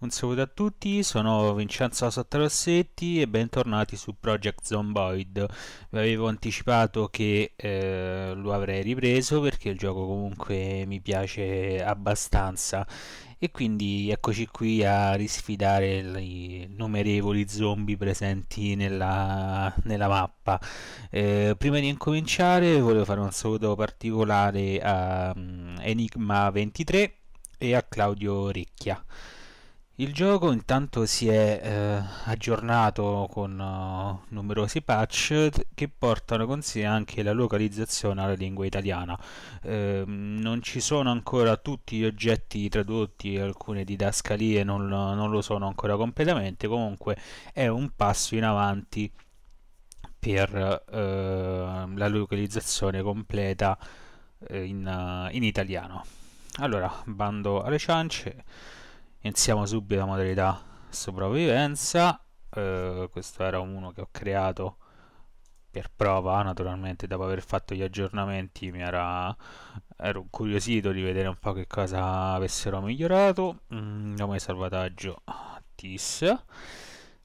Un saluto a tutti, sono Vincenzo Sottarossetti e bentornati su Project Zomboid. Vi avevo anticipato che eh, lo avrei ripreso perché il gioco comunque mi piace abbastanza e quindi eccoci qui a risfidare i numerevoli zombie presenti nella, nella mappa. Eh, prima di incominciare volevo fare un saluto particolare a um, mm, Enigma23 e a Claudio Ricchia. Il gioco intanto si è eh, aggiornato con uh, numerosi patch che portano con sé anche la localizzazione alla lingua italiana. Eh, non ci sono ancora tutti gli oggetti tradotti, alcune didascalie non, non lo sono ancora completamente, comunque è un passo in avanti per eh, la localizzazione completa eh, in, eh, in italiano. Allora, bando alle ciance iniziamo subito la modalità sopravvivenza eh, questo era uno che ho creato per prova naturalmente dopo aver fatto gli aggiornamenti mi era, ero curiosito di vedere un po' che cosa avessero migliorato mm, nome di salvataggio TIS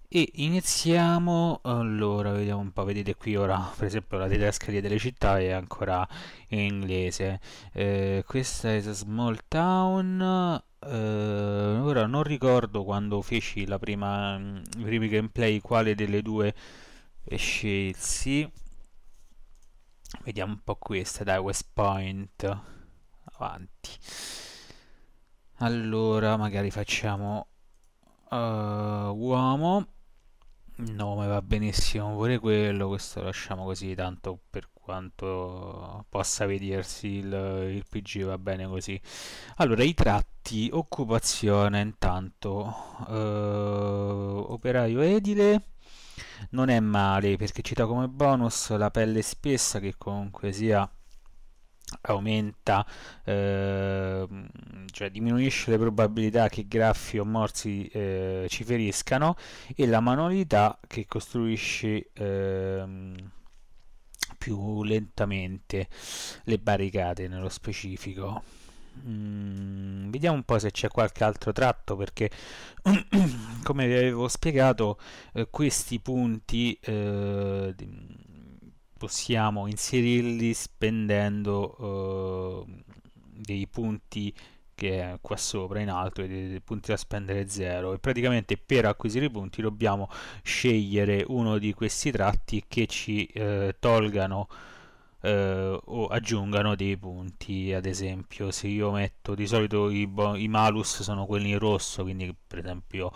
e iniziamo allora vediamo un po' vedete qui ora per esempio la tedesca delle città è ancora in inglese eh, questa è small town eh, ora non ricordo quando feci la prima, mm, i primi gameplay quale delle due scelsi vediamo un po' questa dai West Point avanti allora magari facciamo uh, uomo nome va benissimo pure quello questo lo lasciamo così tanto per quanto possa vedersi il, il pg va bene così allora i tratti di occupazione intanto eh, operaio edile non è male perché ci dà come bonus la pelle spessa che comunque sia aumenta eh, cioè diminuisce le probabilità che graffi o morsi eh, ci feriscano e la manualità che costruisce ehm, più lentamente le barricate nello specifico Mm, vediamo un po' se c'è qualche altro tratto perché come vi avevo spiegato eh, questi punti eh, possiamo inserirli spendendo eh, dei punti che è qua sopra in alto vedete dei punti da spendere 0 e praticamente per acquisire i punti dobbiamo scegliere uno di questi tratti che ci eh, tolgano eh, o aggiungano dei punti ad esempio se io metto di solito i, i malus sono quelli in rosso quindi per esempio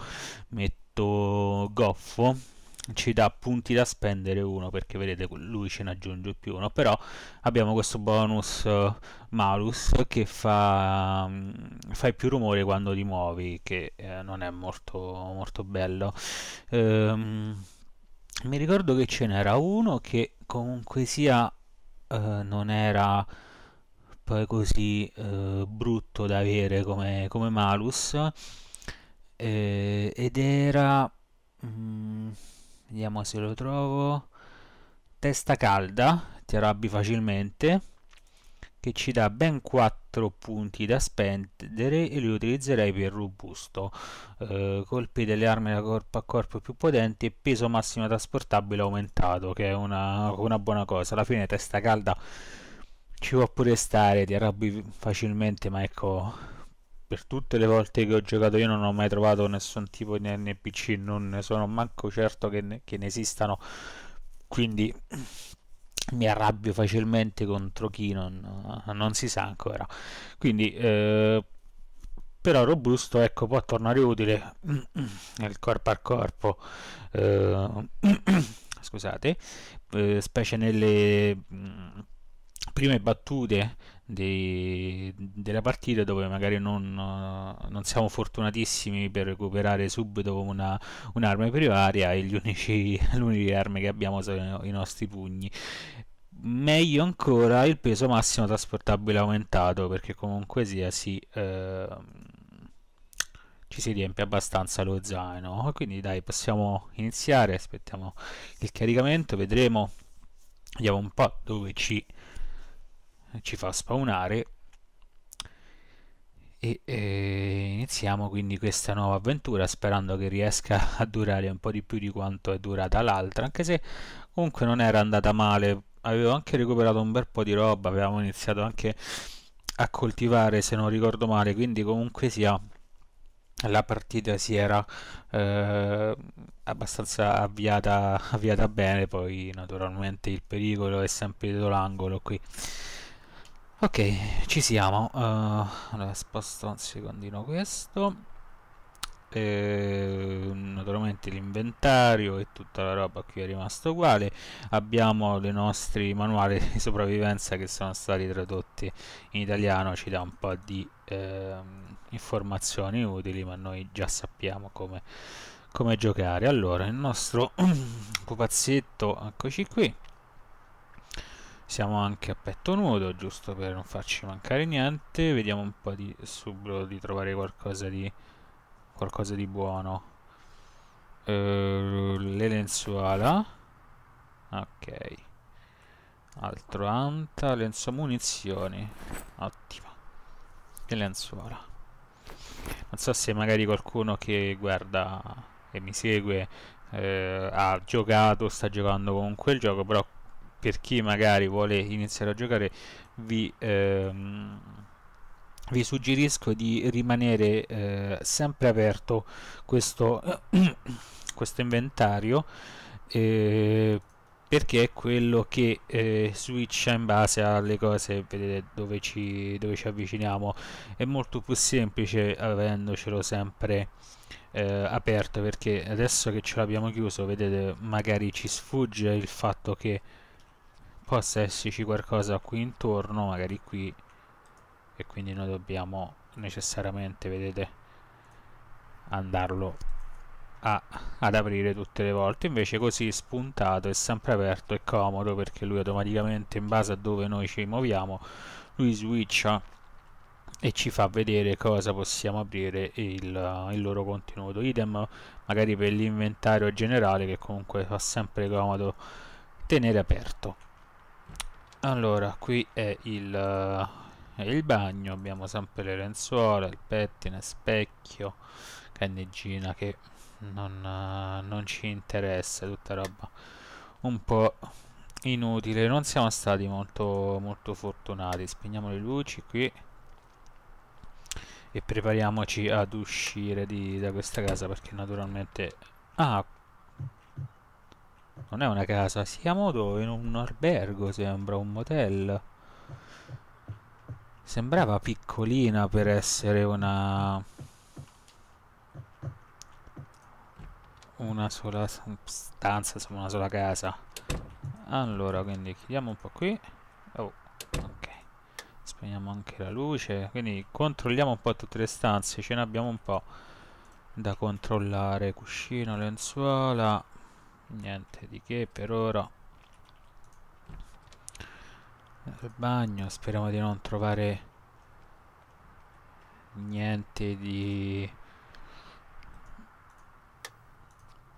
metto goffo ci dà punti da spendere uno perché vedete lui ce ne aggiunge più uno però abbiamo questo bonus eh, malus che fa mm, fai più rumore quando ti muovi che eh, non è molto molto bello ehm, mi ricordo che ce n'era uno che comunque sia eh, non era poi così eh, brutto da avere come, come malus eh, ed era mm, vediamo se lo trovo testa calda ti arrabbi facilmente che ci dà ben 4 punti da spendere e li utilizzerei per robusto eh, colpi delle armi da corpo a corpo più potenti e peso massimo trasportabile aumentato che è una, una buona cosa alla fine testa calda ci può pure stare ti arrabbi facilmente ma ecco per tutte le volte che ho giocato io non ho mai trovato nessun tipo di NPC non ne sono manco certo che ne, che ne esistano quindi mi arrabbio facilmente contro chi non, non si sa ancora. Quindi, eh, però robusto, ecco, può tornare utile nel corpo a corpo, eh, scusate, eh, specie nelle mm, prime battute dei, delle partite dove magari non, non, siamo fortunatissimi per recuperare subito una, un'arma per e gli unici, le armi che abbiamo sono i nostri pugni meglio ancora il peso massimo trasportabile aumentato perché comunque sia si eh, ci si riempie abbastanza lo zaino quindi dai possiamo iniziare aspettiamo il caricamento vedremo vediamo un po' dove ci ci fa spawnare e, e iniziamo quindi questa nuova avventura sperando che riesca a durare un po' di più di quanto è durata l'altra anche se comunque non era andata male avevo anche recuperato un bel po' di roba avevamo iniziato anche a coltivare se non ricordo male quindi comunque sia la partita si era eh, abbastanza avviata, avviata bene poi naturalmente il pericolo è sempre dietro l'angolo qui Ok, ci siamo. Uh, allora, sposto un secondino questo. E, ehm, naturalmente l'inventario e tutta la roba qui è rimasto uguale. Abbiamo i nostri manuali di sopravvivenza che sono stati tradotti in italiano, ci dà un po' di eh, informazioni utili, ma noi già sappiamo come, come giocare. Allora, il nostro pupazzetto, eccoci qui siamo anche a petto nudo, giusto per non farci mancare niente. Vediamo un po' di subito di trovare qualcosa di, qualcosa di buono. Uh, le lenzuola. Ok. Altro anta, lenzo munizioni. Ottimo. E lenzuola. Non so se magari qualcuno che guarda e mi segue eh, ha giocato, sta giocando con quel gioco, però per chi magari vuole iniziare a giocare vi, ehm, vi suggerisco di rimanere eh, sempre aperto questo, questo inventario eh, perché è quello che eh, switcha in base alle cose vedete dove ci, dove ci avviciniamo è molto più semplice avendocelo sempre eh, aperto perché adesso che ce l'abbiamo chiuso vedete magari ci sfugge il fatto che possa esserci qualcosa qui intorno magari qui e quindi noi dobbiamo necessariamente vedete andarlo a, ad aprire tutte le volte invece così spuntato è sempre aperto e comodo perché lui automaticamente in base a dove noi ci muoviamo lui switcha e ci fa vedere cosa possiamo aprire il, il loro contenuto idem magari per l'inventario generale che comunque fa sempre comodo tenere aperto allora qui è il, è il bagno abbiamo sempre le lenzuola il pettine specchio canneggina che non, non ci interessa tutta roba un po' inutile non siamo stati molto molto fortunati spegniamo le luci qui e prepariamoci ad uscire di, da questa casa perché naturalmente ah non è una casa, siamo dove? In un albergo sembra, un motel. Sembrava piccolina per essere una... Una sola stanza, insomma una sola casa. Allora, quindi chiudiamo un po' qui. Oh, ok. Spegniamo anche la luce. Quindi controlliamo un po' tutte le stanze, ce ne abbiamo un po' da controllare. Cuscino, lenzuola, niente di che per ora il bagno speriamo di non trovare niente di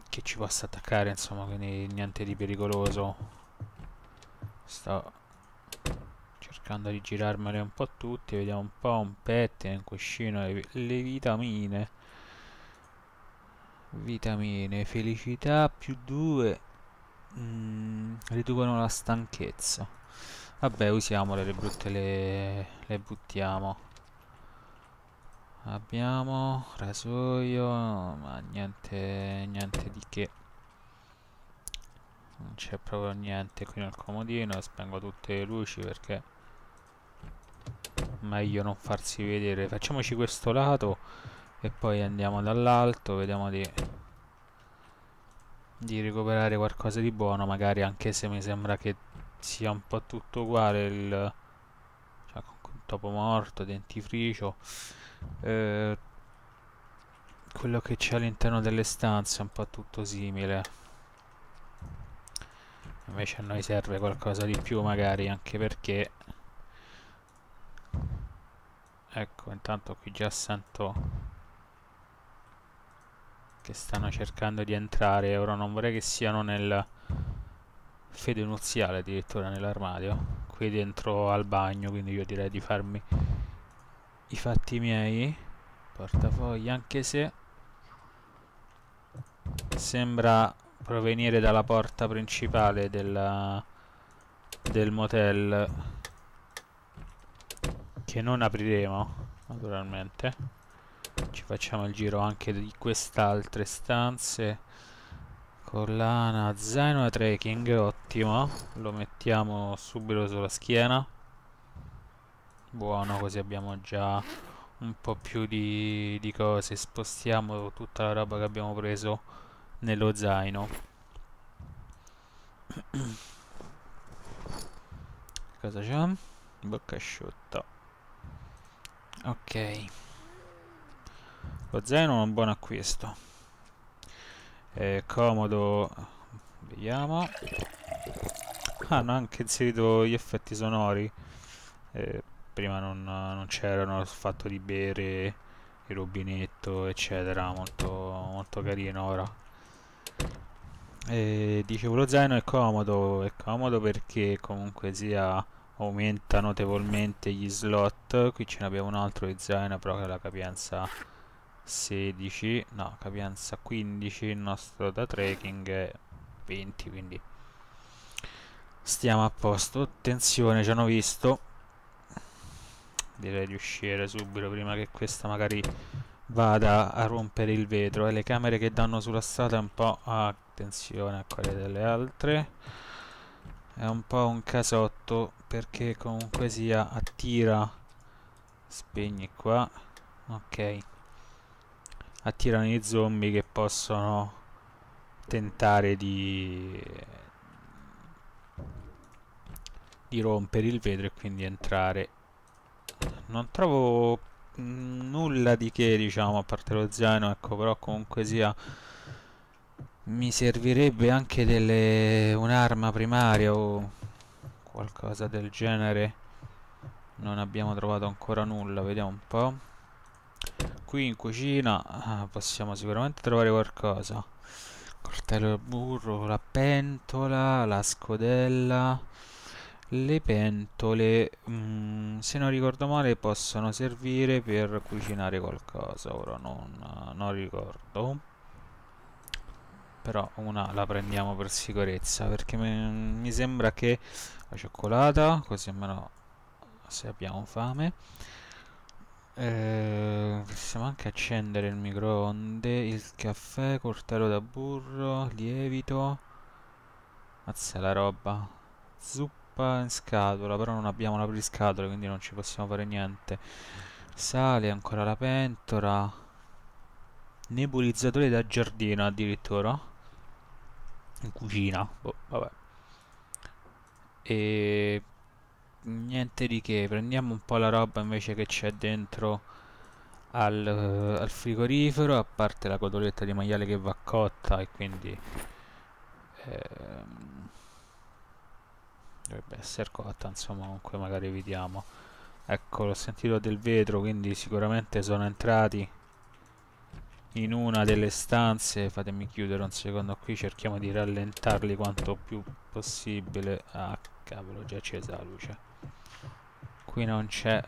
che ci possa attaccare insomma quindi niente di pericoloso sto cercando di girarmele un po' tutti vediamo un po' un pettine un cuscino le vitamine vitamine felicità più 2 mm, riducono la stanchezza vabbè usiamole le brutte le, le buttiamo abbiamo rasoio ma niente niente di che non c'è proprio niente qui nel comodino spengo tutte le luci perché meglio non farsi vedere facciamoci questo lato e poi andiamo dall'alto vediamo di di recuperare qualcosa di buono magari anche se mi sembra che sia un po' tutto uguale il cioè, topo morto dentifricio eh, quello che c'è all'interno delle stanze è un po' tutto simile invece a noi serve qualcosa di più magari anche perché ecco intanto qui già sento che stanno cercando di entrare ora non vorrei che siano nel fede nuziale addirittura nell'armadio qui dentro al bagno quindi io direi di farmi i fatti miei portafogli anche se sembra provenire dalla porta principale della, del motel che non apriremo naturalmente ci facciamo il giro anche di quest'altre stanze collana zaino da trekking ottimo lo mettiamo subito sulla schiena buono così abbiamo già un po' più di, di cose spostiamo tutta la roba che abbiamo preso nello zaino cosa c'è? bocca asciutta ok lo zaino è un buon acquisto. È comodo... Vediamo. Ah, hanno anche inserito gli effetti sonori. Eh, prima non, non c'erano il fatto di bere il rubinetto, eccetera. Molto, molto carino ora. Eh, dicevo lo zaino è comodo, è comodo perché comunque sia aumenta notevolmente gli slot, qui ce n'abbiamo un altro di zaino però che la capienza 16 no capienza 15 il nostro da tracking è 20 quindi stiamo a posto attenzione ci hanno visto direi di uscire subito prima che questa magari vada a rompere il vetro e eh, le camere che danno sulla strada è un po' ah, attenzione a quelle delle altre è un po' un casotto perché comunque sia attira spegni qua ok attirano i zombie che possono tentare di, di rompere il vetro e quindi entrare non trovo nulla di che diciamo a parte lo zaino ecco però comunque sia mi servirebbe anche un'arma primaria o qualcosa del genere non abbiamo trovato ancora nulla vediamo un po' qui in cucina ah, possiamo sicuramente trovare qualcosa coltello da burro la pentola la scodella le pentole mh, mm, se non ricordo male possono servire per cucinare qualcosa ora non, non ricordo però una la prendiamo per sicurezza perché mi sembra che la cioccolata così almeno se abbiamo fame eh, possiamo anche accendere il microonde, il caffè, cortello da burro, lievito. Mazza la roba. Zuppa in scatola, però non abbiamo un apriscatole, quindi non ci possiamo fare niente. Sale, ancora la pentola. Nebulizzatore da giardino addirittura. In cucina, boh, vabbè. E niente di che prendiamo un po' la roba invece che c'è dentro al, eh, al, frigorifero a parte la cotoletta di maiale che va cotta e quindi ehm, dovrebbe essere cotta insomma comunque magari evitiamo ecco l'ho sentito del vetro quindi sicuramente sono entrati in una delle stanze fatemi chiudere un secondo qui cerchiamo di rallentarli quanto più possibile ah cavolo già accesa la luce qui non c'è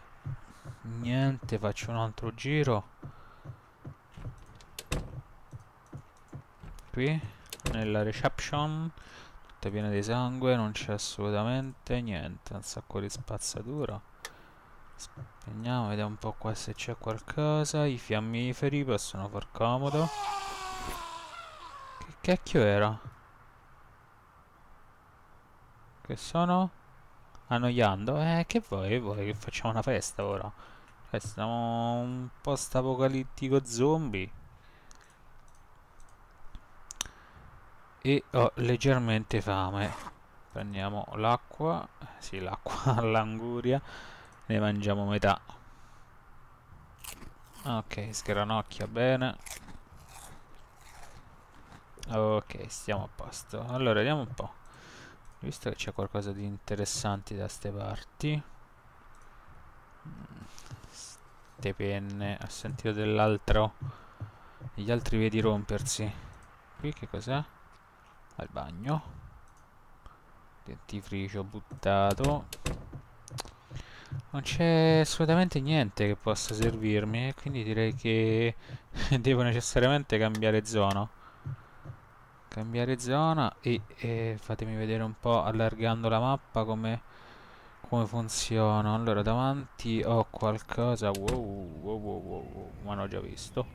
niente faccio un altro giro qui nella reception tutta piena di sangue non c'è assolutamente niente un sacco di spazzatura spegniamo vediamo un po' qua se c'è qualcosa i fiammiferi possono far comodo che cacchio era? che sono? annoiando. Eh, che vuoi, vuoi che facciamo una festa ora? Eh, siamo un post-apocalittico zombie. E ho leggermente fame. Prendiamo l'acqua. Sì, l'acqua all'anguria. Ne mangiamo metà. Ok, sgranocchia bene. Ok, stiamo a posto. Allora, vediamo un po' visto che c'è qualcosa di interessante da ste parti ste penne ho sentito dell'altro degli altri vedi rompersi qui che cos'è? al bagno dentifricio buttato non c'è assolutamente niente che possa servirmi quindi direi che devo necessariamente cambiare zona cambiare zona e, e, fatemi vedere un po' allargando la mappa come, come funziona allora davanti ho qualcosa wow, wow, wow, wow ma l'ho già visto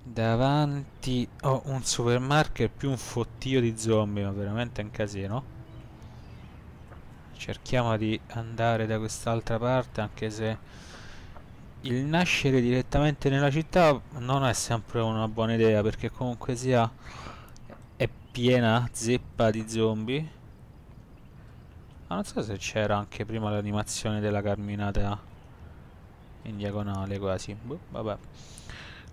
davanti ho un supermarket più un fottio di zombie ma veramente è un casino cerchiamo di andare da quest'altra parte anche se il nascere direttamente nella città non è sempre una buona idea perché comunque sia è piena zeppa di zombie ma non so se c'era anche prima l'animazione della camminata in diagonale quasi boh, vabbè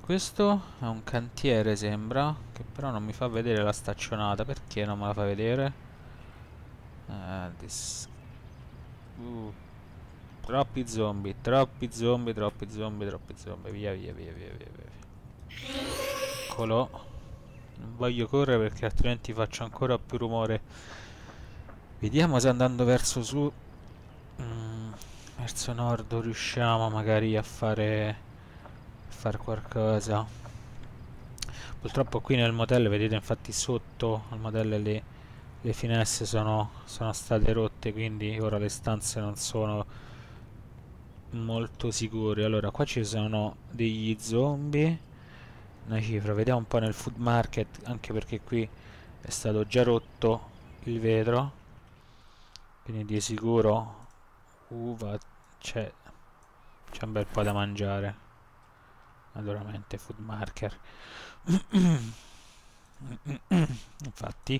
questo è un cantiere sembra che però non mi fa vedere la staccionata perché non me la fa vedere eh, uh, Troppi zombie, troppi zombie, troppi zombie, troppi zombie. Via, via, via, via, via. via. Eccolo. Non voglio correre perché altrimenti faccio ancora più rumore. Vediamo se andando verso su... Mm, verso nord riusciamo magari a fare... A far qualcosa. Purtroppo qui nel modello, vedete infatti sotto al modello lì le finestre sono, sono, state rotte quindi ora le stanze non sono molto sicuri. Allora, qua ci sono degli zombie. Una cifra, vediamo un po' nel food market, anche perché qui è stato già rotto il vetro. Quindi di sicuro uva c'è c'è un bel po' da mangiare. Naturalmente food marker. Infatti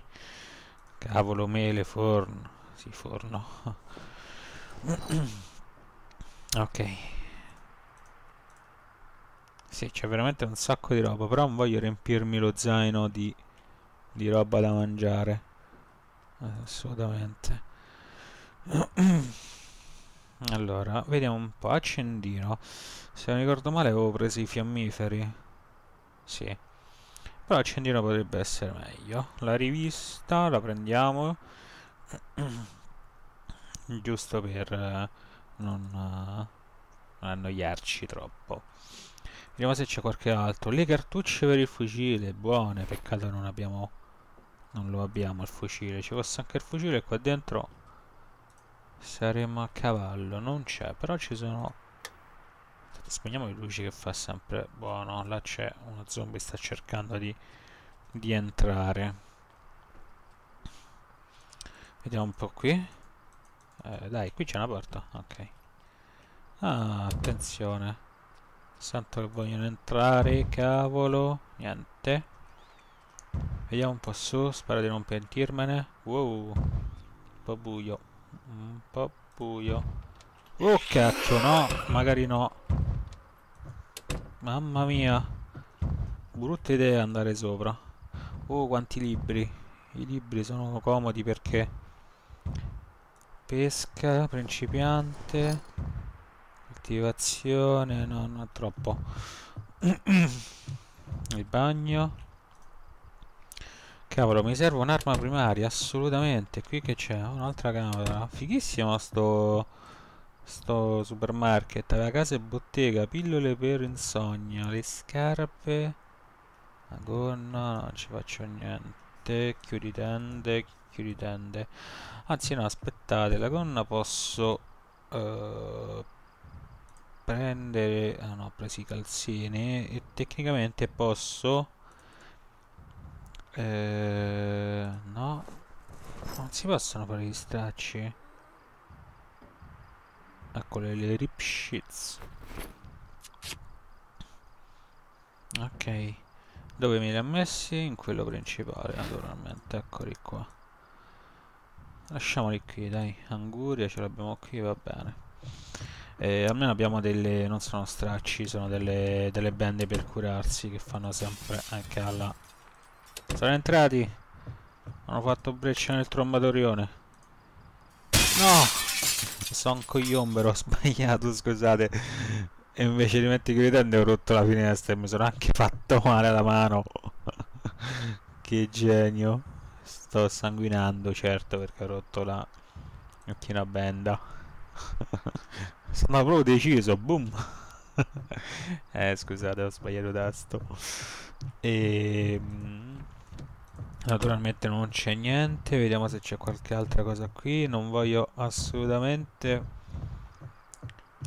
cavolo mele forno, si sì, forno. Ok. Sì, c'è veramente un sacco di roba, però non voglio riempirmi lo zaino di, di roba da mangiare. Assolutamente. allora, vediamo un po'. Accendino. Se non ricordo male avevo preso i fiammiferi. Sì. Però accendino potrebbe essere meglio. La rivista la prendiamo. Giusto per eh, non, eh, non annoiarci troppo. Vediamo se c'è qualche altro. Le cartucce per il fucile, buone, peccato non abbiamo... Non lo abbiamo il fucile, ci fosse anche il fucile qua dentro saremo a cavallo, non c'è, però ci sono... Spegniamo le luci che fa sempre... Buono, là c'è uno zombie, sta cercando di, di entrare. Vediamo un po' qui. Eh, dai, qui c'è una porta, ok. Ah, attenzione. Sento che vogliono entrare, cavolo. Niente. Vediamo un po' su, spero di non pentirmene. Wow. Un po' buio. Un po' buio. Oh cacchio, no. Magari no. Mamma mia. Brutta idea andare sopra. Oh, quanti libri. I libri sono comodi perché pesca principiante coltivazione no non troppo il bagno cavolo mi serve un'arma primaria assolutamente qui che c'è un'altra camera fighissimo sto sto supermarket aveva casa e bottega pillole per insonnia le scarpe la gonna non ci faccio niente dente, chiudi tende, chiudi tende. Anzi no, aspettate, la gonna posso uh, prendere... Ah no, ho preso i calzini e tecnicamente posso... Eh, no, non si possono fare gli stracci. Eccole le rip sheets. Ok. Dove mi li ha messi? In quello principale, naturalmente, eccoli qua. Lasciamoli qui, dai. Anguria ce l'abbiamo qui, va bene. E eh, almeno abbiamo delle... non sono stracci, sono delle, delle bende per curarsi che fanno sempre anche alla... Sono entrati? Hanno fatto breccia nel trombatorione. No! Sono un cogliombero, ho sbagliato, scusate e invece di mettere chiudere ne ho rotto la finestra e mi sono anche fatto male alla mano che genio sto sanguinando certo perché ho rotto la macchina benda sono proprio deciso boom eh scusate ho sbagliato tasto e ehm, naturalmente non c'è niente vediamo se c'è qualche altra cosa qui non voglio assolutamente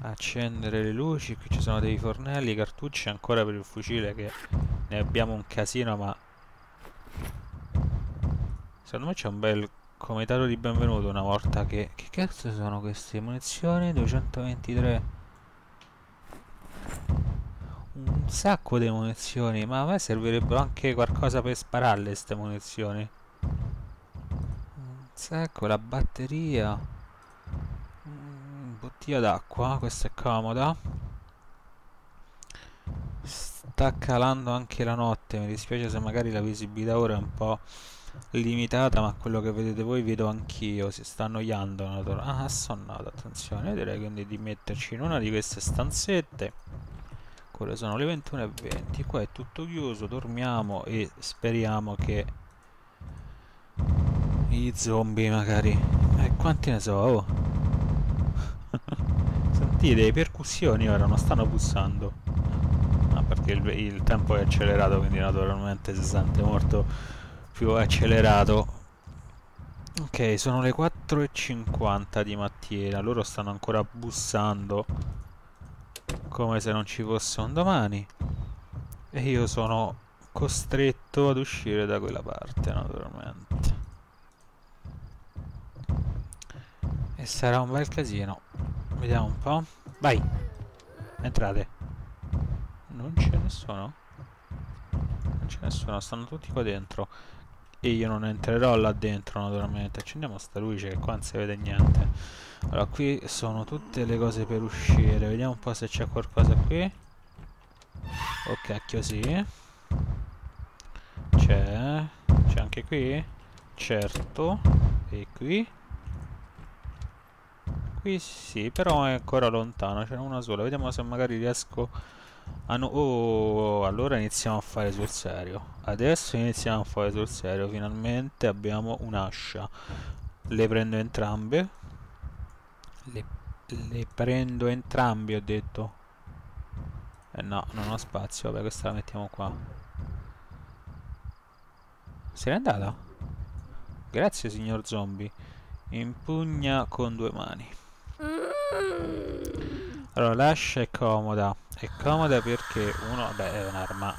accendere le luci qui ci sono dei fornelli cartucce ancora per il fucile che ne abbiamo un casino ma secondo me c'è un bel comitato di benvenuto una volta che che cazzo sono queste munizioni 223 un sacco di munizioni ma a me servirebbero anche qualcosa per spararle queste munizioni un sacco la batteria bottiglia d'acqua, questa è comoda. Sta calando anche la notte, mi dispiace se magari la visibilità ora è un po' limitata, ma quello che vedete voi vedo anch'io, si sta annoiando. Natura. Ah, sonnato, attenzione, direi quindi di metterci in una di queste stanzette. Quelle sono le 21.20, qua è tutto chiuso, dormiamo e speriamo che i zombie magari... E eh, quanti ne so? Oh sentire le percussioni ora, non stanno bussando. Ah, perché il, il tempo è accelerato, quindi naturalmente si sente molto più accelerato. Ok, sono le 4.50 di mattina, loro stanno ancora bussando come se non ci fosse un domani. E io sono costretto ad uscire da quella parte, naturalmente. E sarà un bel casino. Vediamo un po'. Vai. Entrate. Non c'è nessuno? Non c'è nessuno, stanno tutti qua dentro. E io non entrerò là dentro naturalmente. Accendiamo sta luce che qua non si vede niente. Allora, qui sono tutte le cose per uscire. Vediamo un po' se c'è qualcosa qui. Ok, oh, così. C'è. C'è anche qui? Certo. E qui? Qui sì, però è ancora lontano, c'è una sola. Vediamo se magari riesco a... No oh, oh, allora iniziamo a fare sul serio. Adesso iniziamo a fare sul serio. Finalmente abbiamo un'ascia. Le prendo entrambe. Le, le prendo entrambe, ho detto. Eh no, non ho spazio. Vabbè, questa la mettiamo qua. Se n'è andata? Grazie, signor zombie. Impugna con due mani. Allora, l'ascia è comoda. È comoda perché uno, Beh, è un'arma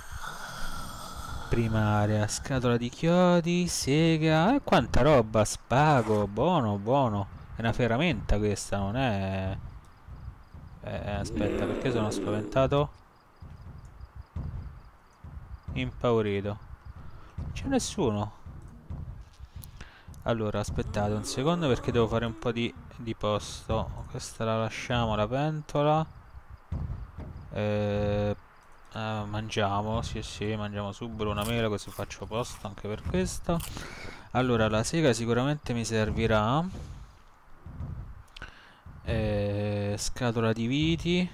primaria. Scatola di chiodi, sega. Eh, quanta roba, spago, buono, buono. È una ferramenta questa, non è... Eh, aspetta, perché sono spaventato? Impaurito. c'è nessuno allora aspettate un secondo perché devo fare un po' di, di posto questa la lasciamo la pentola eh, eh, mangiamo sì sì mangiamo subito una mela così faccio posto anche per questo. allora la sega sicuramente mi servirà eh, scatola di viti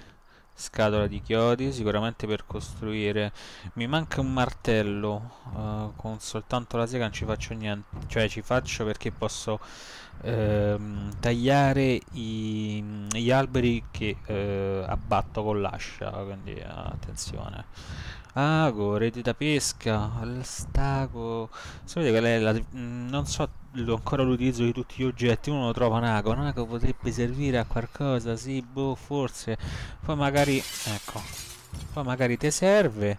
scatola di chiodi sicuramente per costruire mi manca un martello uh, con soltanto la sega non ci faccio niente cioè ci faccio perché posso ehm, tagliare i, gli alberi che eh, abbatto con l'ascia quindi attenzione Ago, rete da pesca, al stago. Sapete qual è la... Mm, non so ancora l'utilizzo di tutti gli oggetti, uno lo trova un ago, un ago potrebbe servire a qualcosa, sì, boh, forse. Poi magari... ecco. Poi magari ti serve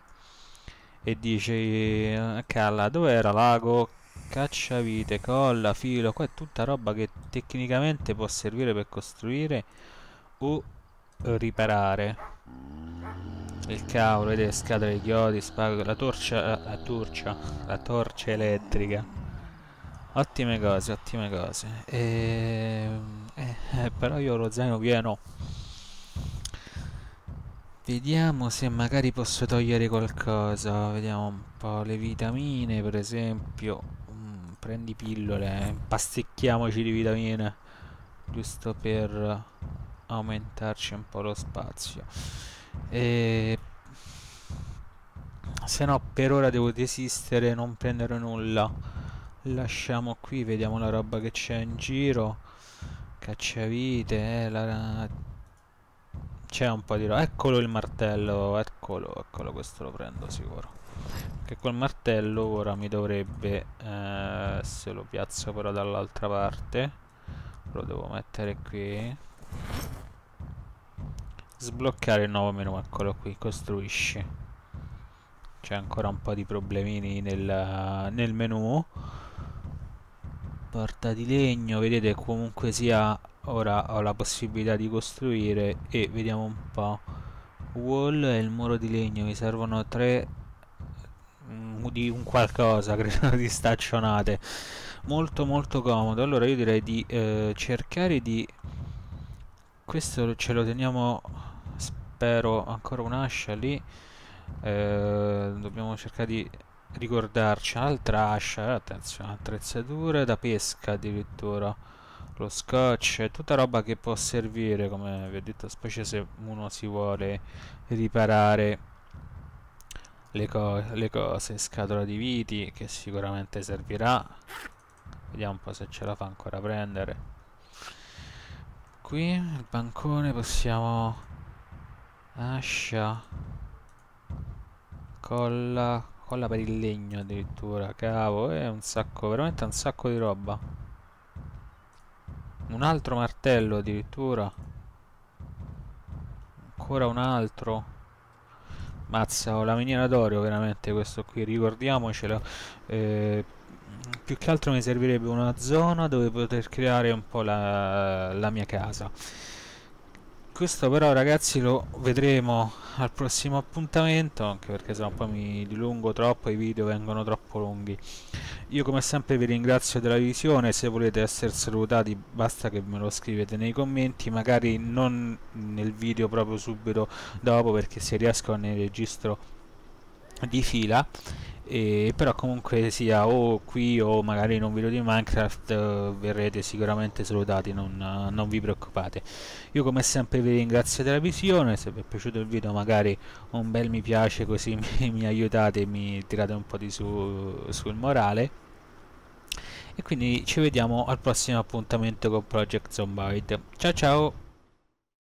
e dici... Eh, Calla, dove era l'ago? Cacciavite, colla, filo, qua è tutta roba che tecnicamente può servire per costruire o eh, riparare il cavolo, vedete, scatole di chiodi, spago, la torcia, la, torcia, la torcia elettrica. Ottime cose, ottime cose. E, ehm, eh, eh, però io ho lo zaino pieno. Vediamo se magari posso togliere qualcosa. Vediamo un po' le vitamine, per esempio. Mm, prendi pillole, eh. pasticchiamoci di vitamine. Giusto per aumentarci un po' lo spazio e se no per ora devo desistere non prendere nulla lasciamo qui vediamo la roba che c'è in giro cacciavite eh, la... c'è un po' di roba eccolo il martello eccolo eccolo questo lo prendo sicuro che quel martello ora mi dovrebbe eh, se lo piazzo però dall'altra parte lo devo mettere qui Sbloccare il nuovo menu, eccolo qui, costruisci. C'è ancora un po' di problemini nel, nel menu. Porta di legno, vedete comunque sia ora ho la possibilità di costruire e vediamo un po' wall e il muro di legno mi servono tre mm, di un qualcosa credo di staccionate molto molto comodo allora io direi di eh, cercare di questo ce lo teniamo spero ancora un'ascia lì eh, dobbiamo cercare di ricordarci un'altra ascia attenzione attrezzature da pesca addirittura lo scotch è tutta roba che può servire come vi ho detto specie se uno si vuole riparare le, co le cose scatola di viti che sicuramente servirà vediamo un po' se ce la fa ancora prendere qui, il bancone, possiamo... Ascia. Colla. Colla per il legno addirittura. Cavo, è eh, un sacco, veramente un sacco di roba. Un altro martello addirittura. Ancora un altro. Mazza, ho la miniera d'oro veramente questo qui, ricordiamocelo. Eh, più che altro mi servirebbe una zona dove poter creare un po' la, la mia casa questo però ragazzi lo vedremo al prossimo appuntamento anche perché sennò poi mi dilungo troppo i video vengono troppo lunghi io come sempre vi ringrazio della visione se volete essere salutati basta che me lo scrivete nei commenti magari non nel video proprio subito dopo perché se riesco ne registro di fila e, però comunque sia o qui o magari in un video di Minecraft eh, verrete sicuramente salutati, non, non, vi preoccupate. Io come sempre vi ringrazio della visione, se vi è piaciuto il video magari un bel mi piace così mi, mi aiutate e mi tirate un po' di su sul morale. E quindi ci vediamo al prossimo appuntamento con Project Zomboid. Ciao ciao!